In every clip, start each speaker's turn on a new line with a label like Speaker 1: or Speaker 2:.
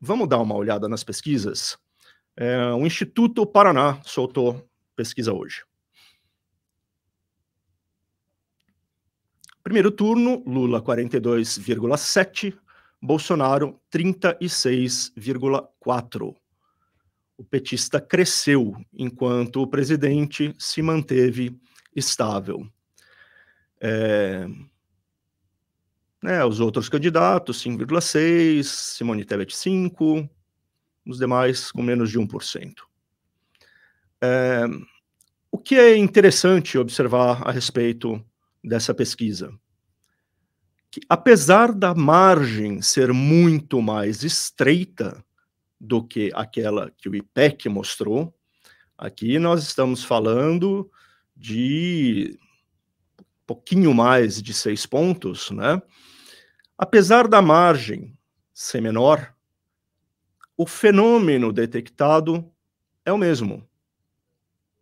Speaker 1: Vamos dar uma olhada nas pesquisas? É, o Instituto Paraná soltou pesquisa hoje. Primeiro turno, Lula 42,7, Bolsonaro 36,4. O petista cresceu, enquanto o presidente se manteve estável. É, né, os outros candidatos, 5,6%, Simone Tebet, 5%, os demais com menos de 1%. É, eh, o que é interessante observar a respeito dessa pesquisa? Que, apesar da margem ser muito mais estreita do que aquela que o IPEC mostrou, aqui nós estamos falando de pouquinho mais de seis pontos, né? Apesar da margem ser menor, o fenômeno detectado é o mesmo.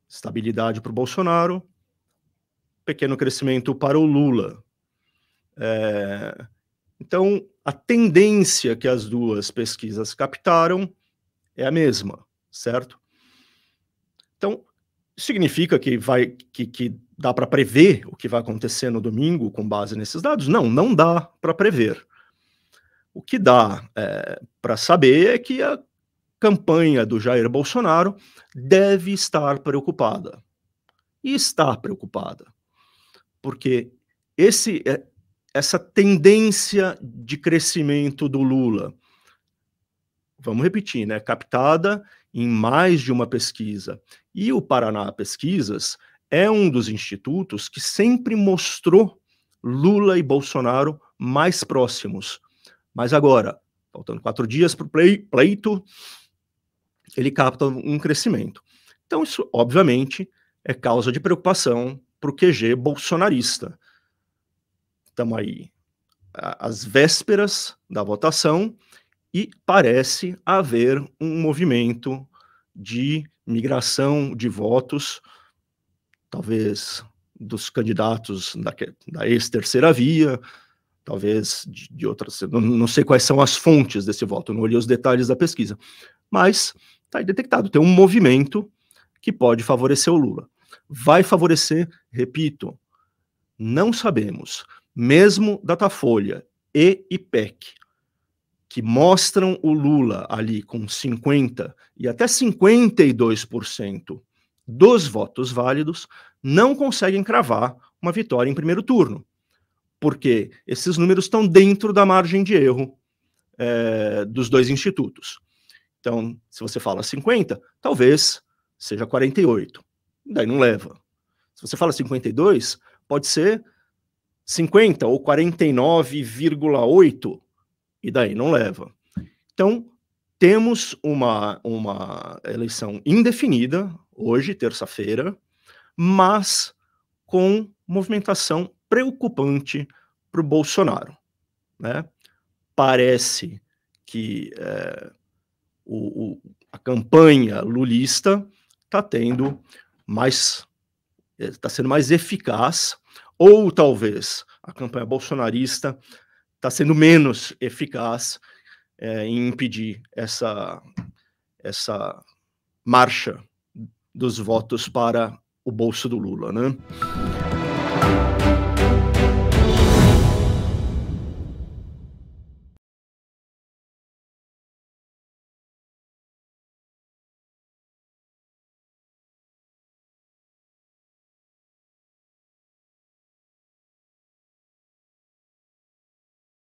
Speaker 1: Estabilidade para o Bolsonaro, pequeno crescimento para o Lula. É... Então, a tendência que as duas pesquisas captaram é a mesma, certo? Então, significa que vai que, que dá para prever o que vai acontecer no domingo com base nesses dados? Não, não dá para prever. O que dá é, para saber é que a campanha do Jair Bolsonaro deve estar preocupada. E está preocupada. Porque esse, é, essa tendência de crescimento do Lula, vamos repetir, né, captada em mais de uma pesquisa. E o Paraná Pesquisas é um dos institutos que sempre mostrou Lula e Bolsonaro mais próximos. Mas agora, faltando quatro dias para o pleito, ele capta um crescimento. Então, isso, obviamente, é causa de preocupação para o QG bolsonarista. Estamos aí às vésperas da votação e parece haver um movimento de migração de votos, talvez dos candidatos da, da ex-terceira via, talvez de, de outras. Não, não, sei quais são as fontes desse voto, não olhei os detalhes da pesquisa. Mas está detectado, tem um movimento que pode favorecer o Lula. Vai favorecer, repito, não sabemos. Mesmo Datafolha e IPEC que mostram o Lula ali com 50 e até 52% dos votos válidos não conseguem cravar uma vitória em primeiro turno, porque esses números estão dentro da margem de erro é, dos dois institutos. Então, se você fala 50, talvez seja 48, daí não leva. Se você fala 52, pode ser 50 ou 49,8, e daí não leva. Então, temos uma, uma eleição indefinida, hoje, terça-feira, mas com movimentação preocupante para o Bolsonaro. Né? Parece que é, o, o, a campanha lulista está tendo mais está eh, sendo mais eficaz, ou talvez a campanha bolsonarista está sendo menos eficaz é, em impedir essa, essa marcha dos votos para o bolso do Lula, né?